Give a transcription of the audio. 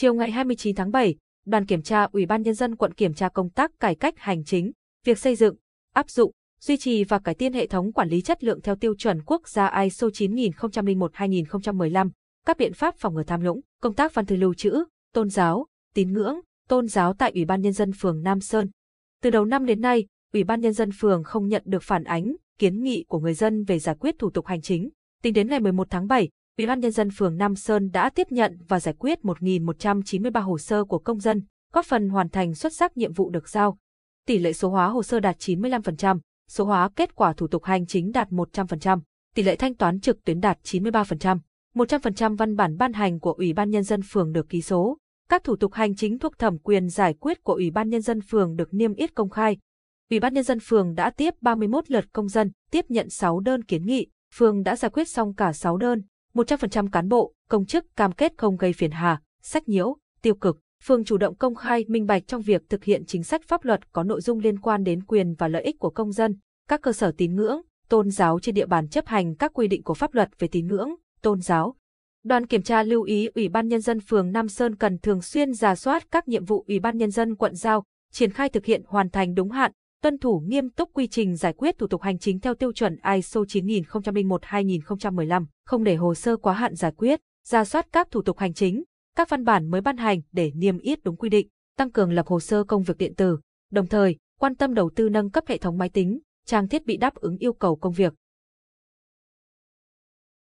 Chiều ngày 29 tháng 7, đoàn kiểm tra Ủy ban Nhân dân quận kiểm tra công tác cải cách hành chính, việc xây dựng, áp dụng, duy trì và cải tiến hệ thống quản lý chất lượng theo tiêu chuẩn quốc gia ISO 9001-2015, các biện pháp phòng ngừa tham nhũng, công tác văn thư lưu trữ, tôn giáo, tín ngưỡng, tôn giáo tại Ủy ban Nhân dân phường Nam Sơn. Từ đầu năm đến nay, Ủy ban Nhân dân phường không nhận được phản ánh, kiến nghị của người dân về giải quyết thủ tục hành chính. Tính đến ngày 11 tháng 7, Ủy ban Nhân dân phường Nam Sơn đã tiếp nhận và giải quyết 1.193 hồ sơ của công dân, góp phần hoàn thành xuất sắc nhiệm vụ được giao. Tỷ lệ số hóa hồ sơ đạt 95%, số hóa kết quả thủ tục hành chính đạt 100%, tỷ lệ thanh toán trực tuyến đạt 93%, 100% văn bản ban hành của Ủy ban Nhân dân phường được ký số. Các thủ tục hành chính thuộc thẩm quyền giải quyết của Ủy ban Nhân dân phường được niêm yết công khai. Ủy ban Nhân dân phường đã tiếp 31 lượt công dân, tiếp nhận 6 đơn kiến nghị, phường đã giải quyết xong cả 6 đơn. 100% cán bộ, công chức cam kết không gây phiền hà, sách nhiễu, tiêu cực. Phường chủ động công khai minh bạch trong việc thực hiện chính sách pháp luật có nội dung liên quan đến quyền và lợi ích của công dân. Các cơ sở tín ngưỡng, tôn giáo trên địa bàn chấp hành các quy định của pháp luật về tín ngưỡng, tôn giáo. Đoàn kiểm tra lưu ý Ủy ban Nhân dân phường Nam Sơn cần thường xuyên ra soát các nhiệm vụ Ủy ban Nhân dân quận giao, triển khai thực hiện hoàn thành đúng hạn, tuân thủ nghiêm túc quy trình giải quyết thủ tục hành chính theo tiêu chuẩn ISO 9001-2015, không để hồ sơ quá hạn giải quyết, ra soát các thủ tục hành chính, các văn bản mới ban hành để niêm yết đúng quy định, tăng cường lập hồ sơ công việc điện tử, đồng thời quan tâm đầu tư nâng cấp hệ thống máy tính, trang thiết bị đáp ứng yêu cầu công việc.